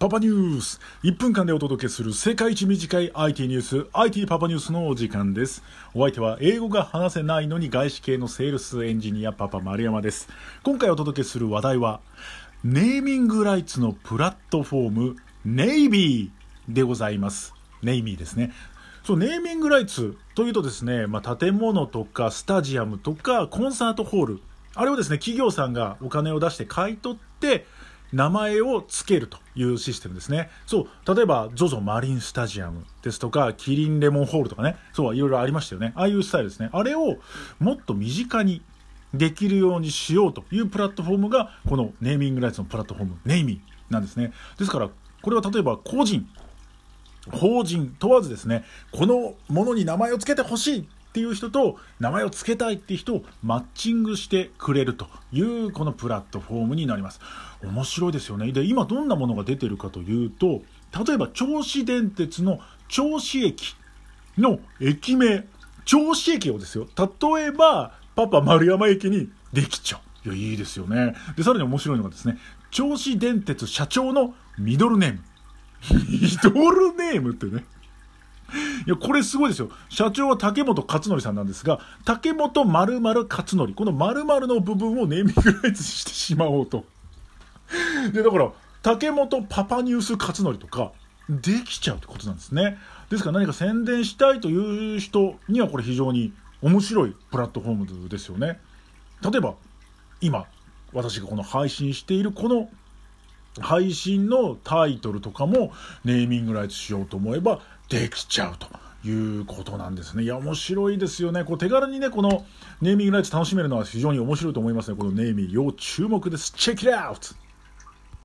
パパニュース1分間でお届けする世界一短い IT ニュース IT パパニュースのお時間ですお相手は英語が話せないのに外資系のセールスエンジニアパパ丸山です今回お届けする話題はネーミングライツのプラットフォームネイビーでございますネイミーですねそうネーミングライツというとですね、まあ、建物とかスタジアムとかコンサートホールあれをですね企業さんがお金を出して買い取って名前を付けるというシステムですね。そう、例えば、ZOZO マリンスタジアムですとか、キリンレモンホールとかね、そう、いろいろありましたよね。ああいうスタイルですね。あれをもっと身近にできるようにしようというプラットフォームが、このネーミングライツのプラットフォーム、ネイミーなんですね。ですから、これは例えば個人、法人問わずですね、このものに名前を付けてほしいっていう人と名前を付けたいっていう人をマッチングしてくれるというこのプラットフォームになります面白いですよねで今どんなものが出てるかというと例えば銚子電鉄の銚子駅の駅名銚子駅をですよ例えばパパ丸山駅にできちゃういやいいですよねでさらに面白いのがですね銚子電鉄社長のミドルネーム ミドルネームってねいや、これすごいですよ。社長は竹本勝則さんなんですが、竹本〇〇勝則。この〇〇の部分をネーミングライツしてしまおうと。で、だから、竹本パパニュース勝則とか、できちゃうってことなんですね。ですから何か宣伝したいという人にはこれ非常に面白いプラットフォームですよね。例えば、今、私がこの配信しているこの配信のタイトルとかもネーミングライツしようと思えばできちゃうと。いうことなんですね。いや、面白いですよね。こう手軽にね、このネーミングライツ楽しめるのは非常に面白いと思いますね。このネーミー、要注目です。チェックイト